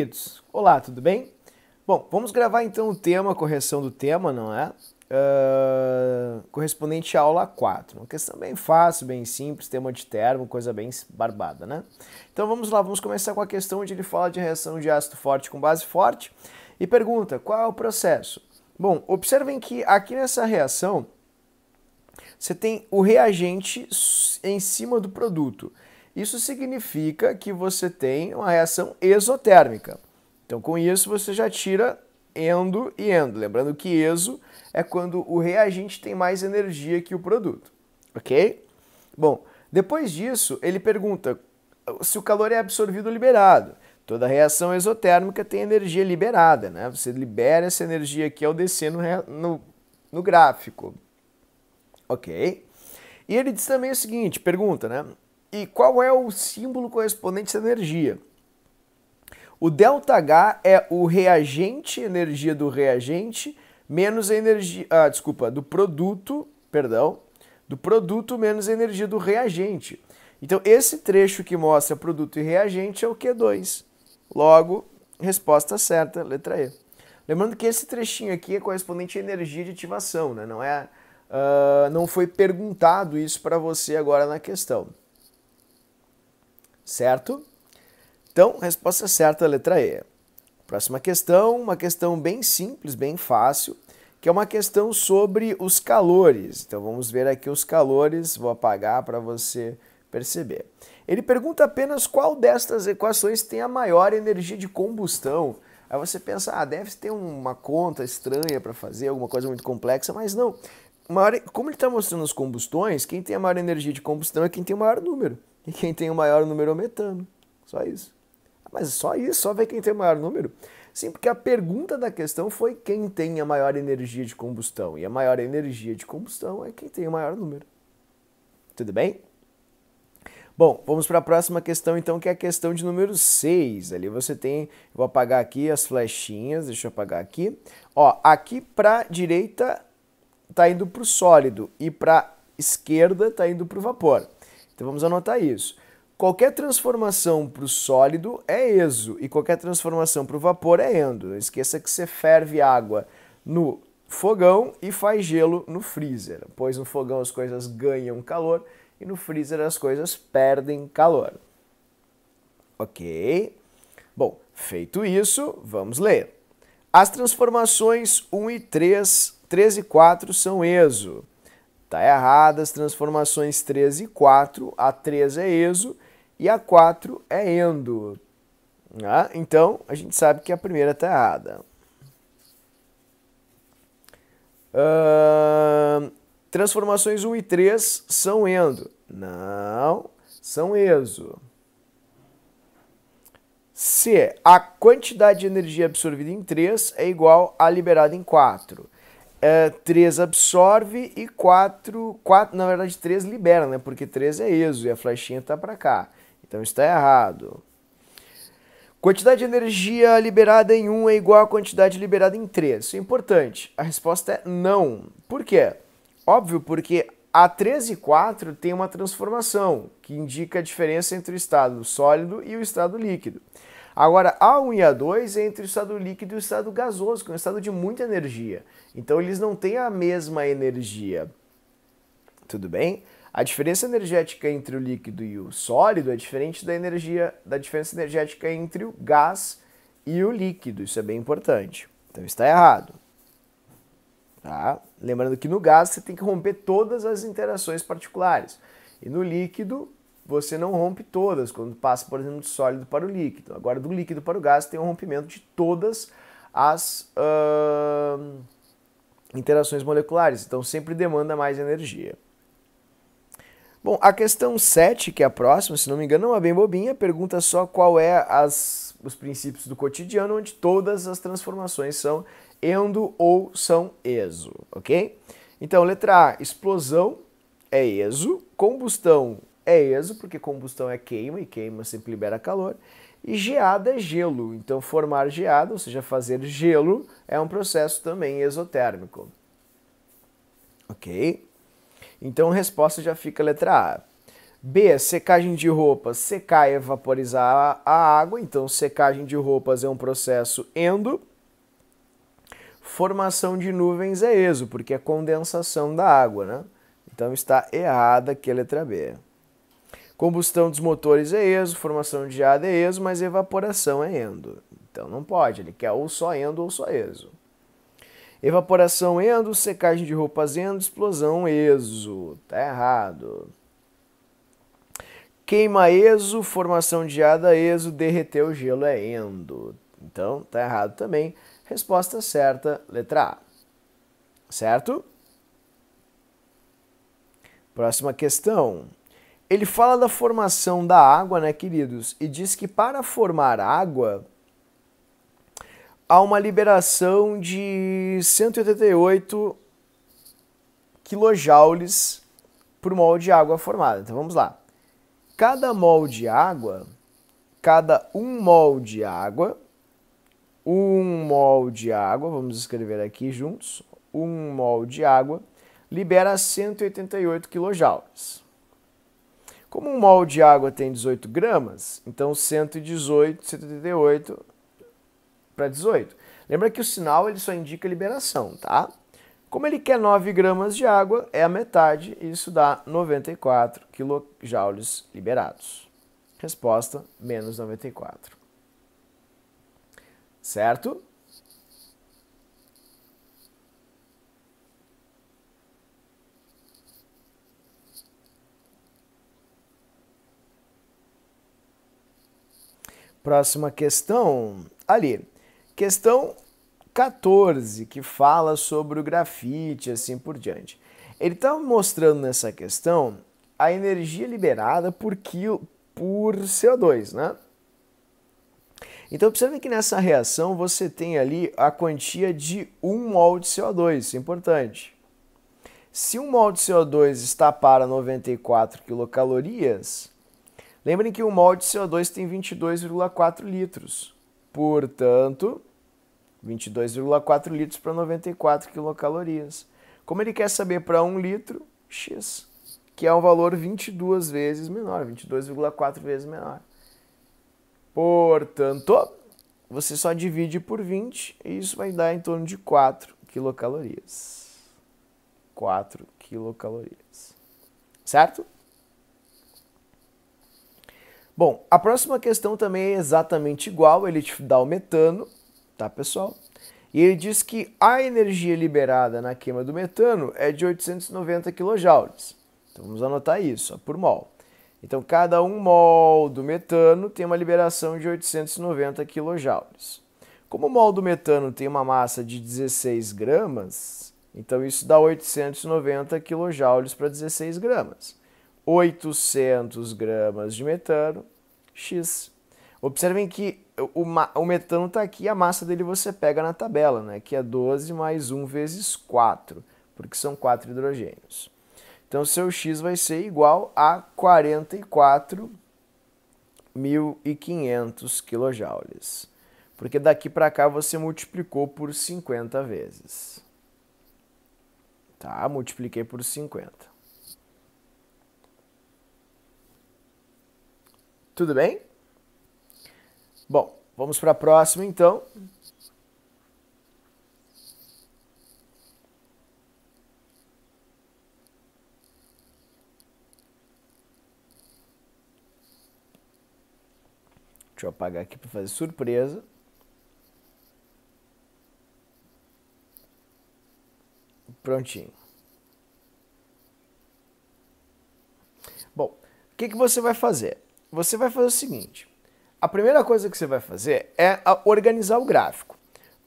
queridos, olá, tudo bem? Bom, vamos gravar então o tema, a correção do tema, não é? Uh, correspondente à aula 4. Uma questão bem fácil, bem simples, tema de termo, coisa bem barbada, né? Então vamos lá, vamos começar com a questão onde ele fala de reação de ácido forte com base forte e pergunta qual é o processo. Bom, observem que aqui nessa reação você tem o reagente em cima do produto. Isso significa que você tem uma reação exotérmica. Então, com isso, você já tira endo e endo. Lembrando que exo é quando o reagente tem mais energia que o produto, ok? Bom, depois disso, ele pergunta se o calor é absorvido ou liberado. Toda reação exotérmica tem energia liberada, né? Você libera essa energia aqui ao descer no, no, no gráfico. Ok? E ele diz também o seguinte, pergunta, né? E qual é o símbolo correspondente à energia? O ΔH é o reagente, energia do reagente, menos a energia. Ah, desculpa, do produto, perdão, do produto menos a energia do reagente. Então, esse trecho que mostra produto e reagente é o Q2. Logo, resposta certa, letra E. Lembrando que esse trechinho aqui é correspondente à energia de ativação, né? não, é, uh, não foi perguntado isso para você agora na questão certo? Então, resposta certa, letra E. Próxima questão, uma questão bem simples, bem fácil, que é uma questão sobre os calores. Então, vamos ver aqui os calores, vou apagar para você perceber. Ele pergunta apenas qual destas equações tem a maior energia de combustão. Aí você pensa, ah, deve ter uma conta estranha para fazer, alguma coisa muito complexa, mas não. Maior, como ele está mostrando as combustões, quem tem a maior energia de combustão é quem tem o maior número. E quem tem o maior número é o metano. Só isso. Mas só isso, só ver quem tem o maior número. Sim, porque a pergunta da questão foi quem tem a maior energia de combustão. E a maior energia de combustão é quem tem o maior número. Tudo bem? Bom, vamos para a próxima questão então, que é a questão de número 6. Ali você tem, vou apagar aqui as flechinhas, deixa eu apagar aqui. Ó, aqui para direita tá indo para o sólido e para esquerda tá indo para o vapor. Então vamos anotar isso. Qualquer transformação para o sólido é exo e qualquer transformação para o vapor é endo. Não esqueça que você ferve água no fogão e faz gelo no freezer, pois no fogão as coisas ganham calor e no freezer as coisas perdem calor. Ok? Bom, feito isso, vamos ler. As transformações 1 e 3, 3 e 4 são exo. Está errada as transformações 3 e 4. A 3 é Eso e a 4 é endo. Ah, então, a gente sabe que a primeira está errada. Uh, transformações 1 e 3 são endo. Não, são Eso. C. A quantidade de energia absorvida em 3 é igual à liberada em 4 é, 3 absorve e 4, 4, na verdade 3 libera, né? Porque 3 é exo e a flechinha tá para cá. Então está errado. Quantidade de energia liberada em 1 é igual à quantidade liberada em 3. Isso é importante. A resposta é não. Por quê? Óbvio, porque a 3 e 4 tem uma transformação que indica a diferença entre o estado sólido e o estado líquido. Agora, a um e a dois entre o estado líquido e o estado gasoso, que é um estado de muita energia. Então, eles não têm a mesma energia. Tudo bem? A diferença energética entre o líquido e o sólido é diferente da energia da diferença energética entre o gás e o líquido. Isso é bem importante. Então está errado. Tá? Lembrando que no gás você tem que romper todas as interações particulares. E no líquido você não rompe todas, quando passa, por exemplo, do sólido para o líquido. Agora, do líquido para o gás, tem um rompimento de todas as uh, interações moleculares, então sempre demanda mais energia. Bom, a questão 7, que é a próxima, se não me engano, é é bem bobinha, pergunta só qual é as, os princípios do cotidiano onde todas as transformações são endo ou são exo, ok? Então, letra A, explosão é exo, combustão é ESO, porque combustão é queima, e queima sempre libera calor. E geada é gelo, então formar geada, ou seja, fazer gelo, é um processo também exotérmico. Ok? Então a resposta já fica letra A. B, secagem de roupas. Secar é evaporizar a água, então secagem de roupas é um processo endo. Formação de nuvens é exo, porque é condensação da água, né? Então está errada aqui a letra B. Combustão dos motores é eso, formação de ar é eso, mas evaporação é endo. Então não pode, ele quer ou só endo ou só eso. Evaporação endo, secagem de roupas endo, explosão eso, Tá errado. Queima eso, formação de ada é eso, derreter o gelo é endo. Então tá errado também. Resposta certa, letra A. Certo? Próxima questão. Ele fala da formação da água, né, queridos? E diz que para formar água há uma liberação de 188 quilojoules por mol de água formada. Então vamos lá. Cada mol de água, cada um mol de água, um mol de água, vamos escrever aqui juntos, um mol de água libera 188 quilojoules. Como um mol de água tem 18 gramas, então 118, 188 para 18. Lembra que o sinal ele só indica liberação, tá? Como ele quer 9 gramas de água, é a metade, e isso dá 94 kJ liberados. Resposta, menos 94. Certo? Próxima questão, ali. Questão 14, que fala sobre o grafite, assim por diante. Ele está mostrando nessa questão a energia liberada por, quilo, por CO2, né? Então, observe que nessa reação você tem ali a quantia de 1 mol de CO2, isso é importante. Se 1 mol de CO2 está para 94 quilocalorias, Lembrem que o mol de CO2 tem 22,4 litros. Portanto, 22,4 litros para 94 quilocalorias. Como ele quer saber para 1 litro, X, que é um valor 22 vezes menor, 22,4 vezes menor. Portanto, você só divide por 20 e isso vai dar em torno de 4 quilocalorias. 4 quilocalorias. Certo? Bom, a próxima questão também é exatamente igual, ele te dá o metano, tá pessoal? E ele diz que a energia liberada na queima do metano é de 890 kJ. Então vamos anotar isso, ó, por mol. Então cada 1 um mol do metano tem uma liberação de 890 kJ. Como o mol do metano tem uma massa de 16 gramas, então isso dá 890 kJ para 16 gramas. 800 gramas de metano, X. Observem que o, o metano está aqui, a massa dele você pega na tabela, né, que é 12 mais 1 vezes 4, porque são 4 hidrogênios. Então, seu X vai ser igual a 44.500 kJ, porque daqui para cá você multiplicou por 50 vezes. Tá? Multipliquei por 50. Tudo bem? Bom, vamos para a próxima então. Deixa eu apagar aqui para fazer surpresa. Prontinho. Bom, o que, que você vai fazer? você vai fazer o seguinte: a primeira coisa que você vai fazer é organizar o gráfico.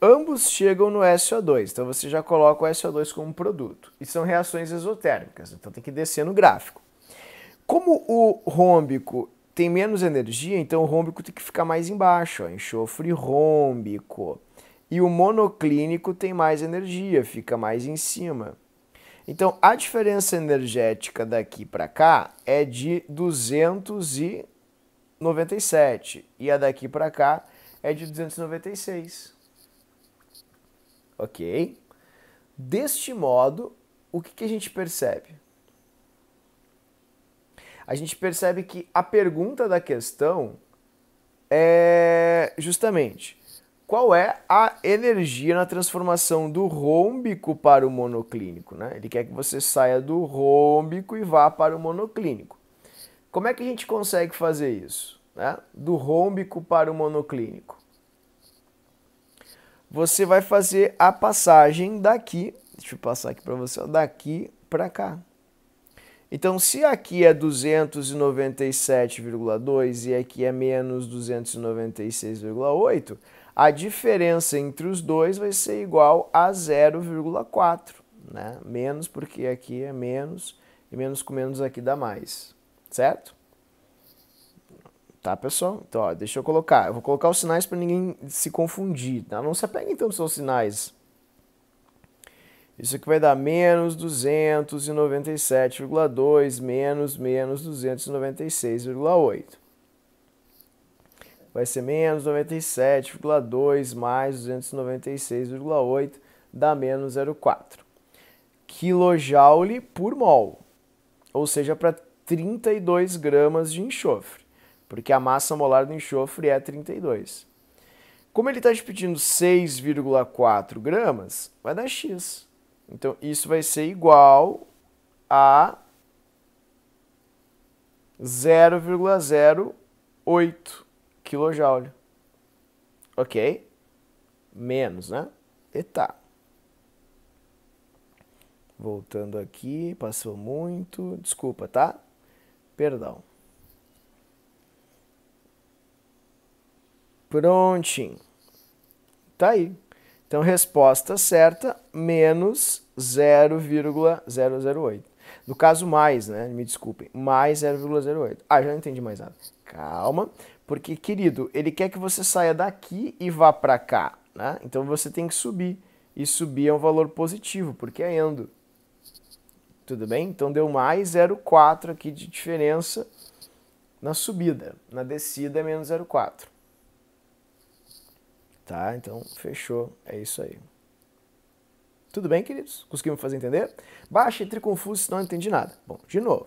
Ambos chegam no SO2, então você já coloca o SO2 como produto. E são reações exotérmicas, então tem que descer no gráfico. Como o rômbico tem menos energia, então o rômbico tem que ficar mais embaixo, ó, enxofre rômbico. E o monoclínico tem mais energia, fica mais em cima. Então, a diferença energética daqui para cá é de 297 e a daqui para cá é de 296. Ok? Deste modo, o que, que a gente percebe? A gente percebe que a pergunta da questão é justamente qual é a energia na transformação do rômbico para o monoclínico. Né? Ele quer que você saia do rômbico e vá para o monoclínico. Como é que a gente consegue fazer isso? Né? Do rômbico para o monoclínico. Você vai fazer a passagem daqui, deixa eu passar aqui para você, daqui para cá. Então, se aqui é 297,2 e aqui é menos 296,8, a diferença entre os dois vai ser igual a 0,4, né? Menos porque aqui é menos e menos com menos aqui dá mais, certo? Tá, pessoal? Então, ó, deixa eu colocar. Eu vou colocar os sinais para ninguém se confundir, tá? Não se apeguem então aos sinais. Isso aqui vai dar menos 297,2 menos menos 296,8 vai ser menos 97,2 mais 296,8 dá menos 0,4 kJ por mol, ou seja, para 32 gramas de enxofre, porque a massa molar do enxofre é 32. Como ele está te pedindo 6,4 gramas, vai dar x. Então, isso vai ser igual a 0,08 quilojoule. Ok? Menos, né? E tá. Voltando aqui, passou muito. Desculpa, tá? Perdão. Prontinho. Tá aí. Então, resposta certa, menos 0,008. No caso, mais, né? Me desculpem. Mais 0,08. Ah, já não entendi mais nada. Calma. Porque, querido, ele quer que você saia daqui e vá para cá, né? Então você tem que subir. E subir é um valor positivo, porque é endo. Tudo bem? Então deu mais 0,4 aqui de diferença na subida. Na descida é menos 0,4. Tá? Então fechou. É isso aí. Tudo bem, queridos? Conseguimos fazer entender? Baixa entre confuso, não entendi nada. Bom, de novo.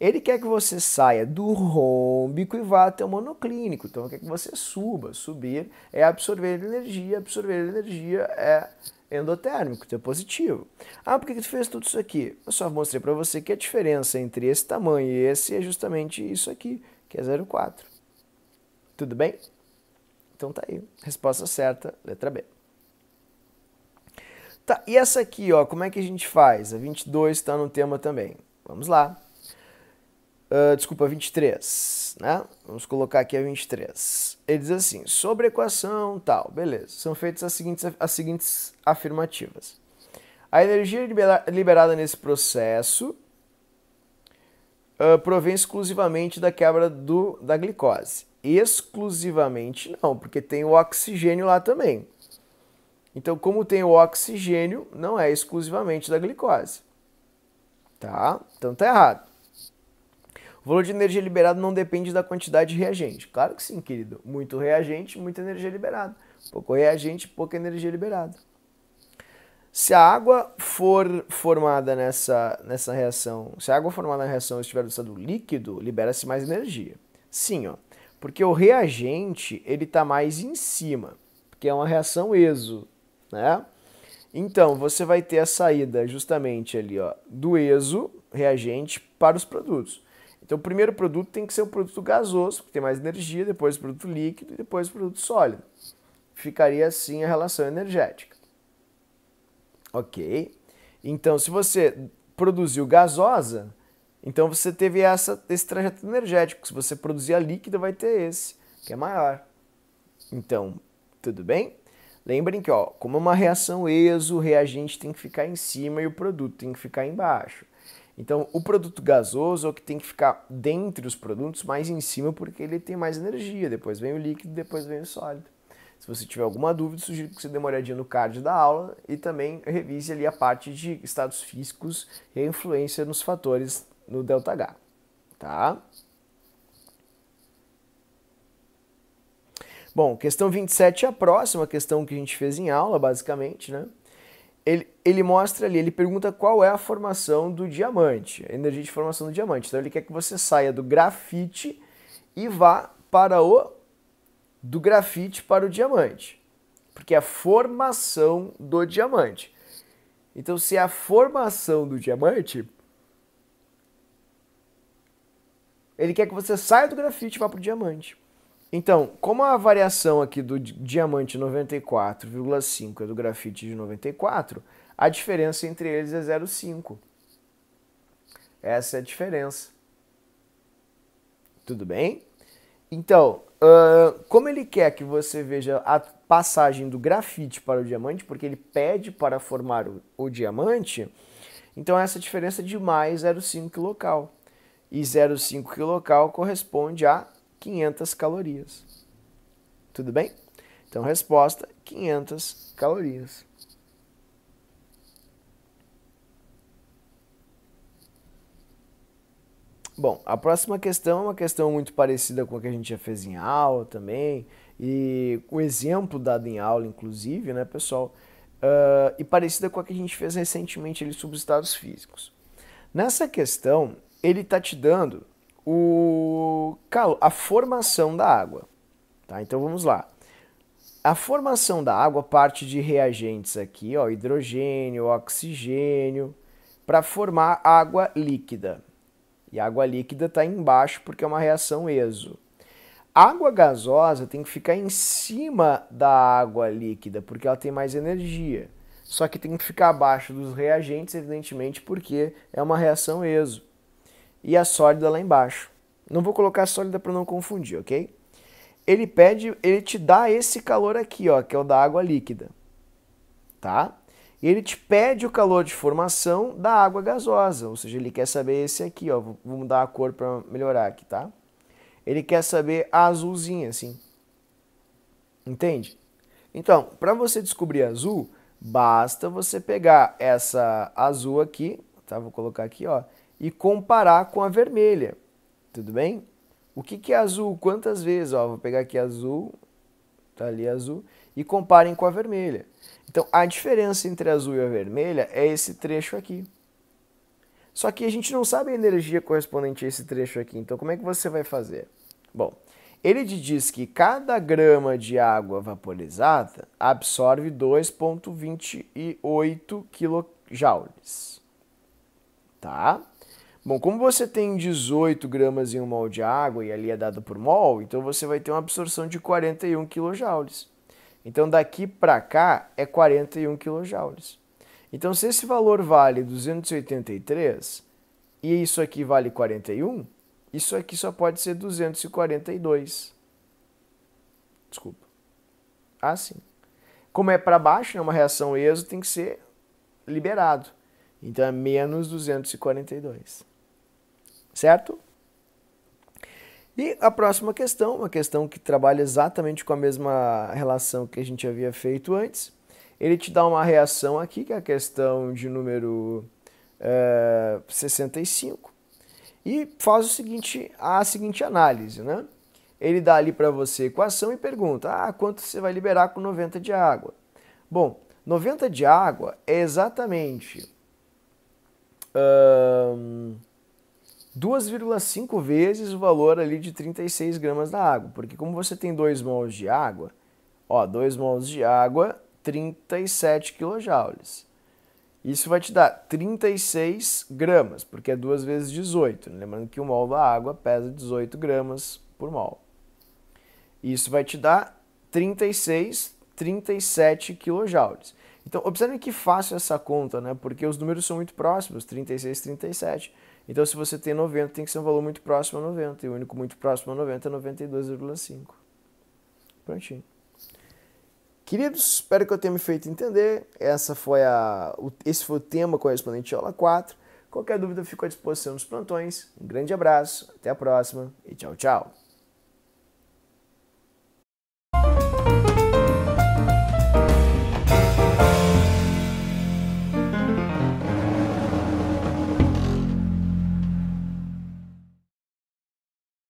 Ele quer que você saia do rômbico e vá até o monoclínico. Então, ele quer que você suba. Subir é absorver energia, absorver energia é endotérmico, teu é positivo. Ah, por que, tu fez tudo isso aqui? Eu só mostrei para você que a diferença entre esse tamanho e esse é justamente isso aqui, que é 0,4. Tudo bem? Então tá aí. Resposta certa, letra B. Tá, e essa aqui, ó, como é que a gente faz? A 22 está no tema também. Vamos lá. Uh, desculpa, 23, né? Vamos colocar aqui a 23. Ele diz assim: sobre a equação tal, beleza. São feitas as seguintes, as seguintes afirmativas. A energia liberada nesse processo uh, provém exclusivamente da quebra do, da glicose. Exclusivamente não, porque tem o oxigênio lá também. Então, como tem o oxigênio, não é exclusivamente da glicose. Tá? Então tá errado. O valor de energia liberado não depende da quantidade de reagente. Claro que sim, querido. Muito reagente, muita energia liberada. Pouco reagente, pouca energia liberada. Se a água for formada nessa, nessa reação, se a água formada na reação estiver no estado líquido, libera-se mais energia. Sim, ó, porque o reagente ele está mais em cima, porque é uma reação exo, né? Então você vai ter a saída justamente ali, ó, do exo reagente para os produtos. Então, o primeiro produto tem que ser o produto gasoso, que tem mais energia, depois o produto líquido e depois o produto sólido. Ficaria assim a relação energética. Ok? Então, se você produziu gasosa, então você teve essa, esse trajeto energético. Se você produzir a líquida, vai ter esse, que é maior. Então, tudo bem? Lembrem que, ó, como é uma reação exo, o reagente tem que ficar em cima e o produto tem que ficar embaixo. Então, o produto gasoso é o que tem que ficar dentro dos produtos mais em cima porque ele tem mais energia. Depois vem o líquido, depois vem o sólido. Se você tiver alguma dúvida, sugiro que você dê uma olhadinha no card da aula e também revise ali a parte de estados físicos e a influência nos fatores no ΔH, tá? Bom, questão 27 é a próxima questão que a gente fez em aula, basicamente, né? ele, ele, mostra ali, ele pergunta qual é a formação do diamante, a energia de formação do diamante. Então ele quer que você saia do grafite e vá para o do grafite para o diamante, porque é a formação do diamante. Então se é a formação do diamante, ele quer que você saia do grafite e vá para o diamante. Então, como a variação aqui do diamante 94,5 é do grafite de 94, a diferença entre eles é 0,5. Essa é a diferença. Tudo bem? Então, uh, como ele quer que você veja a passagem do grafite para o diamante, porque ele pede para formar o, o diamante, então essa diferença de mais 0,5 local. E 0,5 local corresponde a 500 calorias. Tudo bem? Então, resposta: 500 calorias. Bom, a próxima questão é uma questão muito parecida com a que a gente já fez em aula também, e o exemplo dado em aula, inclusive, né, pessoal? Uh, e parecida com a que a gente fez recentemente ali sobre estados físicos. Nessa questão, ele está te dando o a formação da água. Tá? Então vamos lá. A formação da água parte de reagentes aqui, ó, hidrogênio, oxigênio, para formar água líquida. E a água líquida está embaixo porque é uma reação ESO. A água gasosa tem que ficar em cima da água líquida porque ela tem mais energia. Só que tem que ficar abaixo dos reagentes, evidentemente, porque é uma reação ESO e a sólida lá embaixo. Não vou colocar sólida para não confundir, ok? Ele pede, ele te dá esse calor aqui, ó, que é o da água líquida, tá? E ele te pede o calor de formação da água gasosa, ou seja, ele quer saber esse aqui, ó, vou mudar a cor para melhorar aqui, tá? Ele quer saber a azulzinha, assim. Entende? Então, para você descobrir azul, basta você pegar essa azul aqui, tá? Vou colocar aqui, ó e comparar com a vermelha, tudo bem? O que, que é azul? Quantas vezes? Ó, vou pegar aqui azul, tá ali azul, e comparem com a vermelha. Então, a diferença entre a azul e a vermelha é esse trecho aqui. Só que a gente não sabe a energia correspondente a esse trecho aqui, então como é que você vai fazer? Bom, ele te diz que cada grama de água vaporizada absorve 2,28 kJ. Tá? Bom, como você tem 18 gramas em um mol de água e ali é dado por mol, então você vai ter uma absorção de 41 kJ. Então daqui para cá é 41 kJ. Então se esse valor vale 283 e isso aqui vale 41, isso aqui só pode ser 242. Desculpa. Ah, sim. Como é para baixo, é uma reação exo tem que ser liberado. Então é menos 242 certo? E a próxima questão, uma questão que trabalha exatamente com a mesma relação que a gente havia feito antes. Ele te dá uma reação aqui, que é a questão de número é, eh, 65, e faz o seguinte, a seguinte análise, né? Ele dá ali para você equação e pergunta, ah, quanto você vai liberar com 90 de água? Bom, 90 de água é exatamente... Hum, 2,5 vezes o valor ali de 36 gramas da água, porque como você tem 2 mols de água, ó, 2 mols de água, 37 kJ. Isso vai te dar 36 gramas, porque é 2 vezes 18. Lembrando que o mol da água pesa 18 gramas por mol. Isso vai te dar 36, 37 quilojoules. Então, observem que fácil essa conta, né? Porque os números são muito próximos, 36, 37. Então, se você tem 90, tem que ser um valor muito próximo a 90. E o único muito próximo a 90 é 92,5. Prontinho. Queridos, espero que eu tenha me feito entender. Essa foi a, esse foi o tema correspondente à aula 4. Qualquer dúvida, fico à disposição nos plantões. Um grande abraço, até a próxima e tchau, tchau.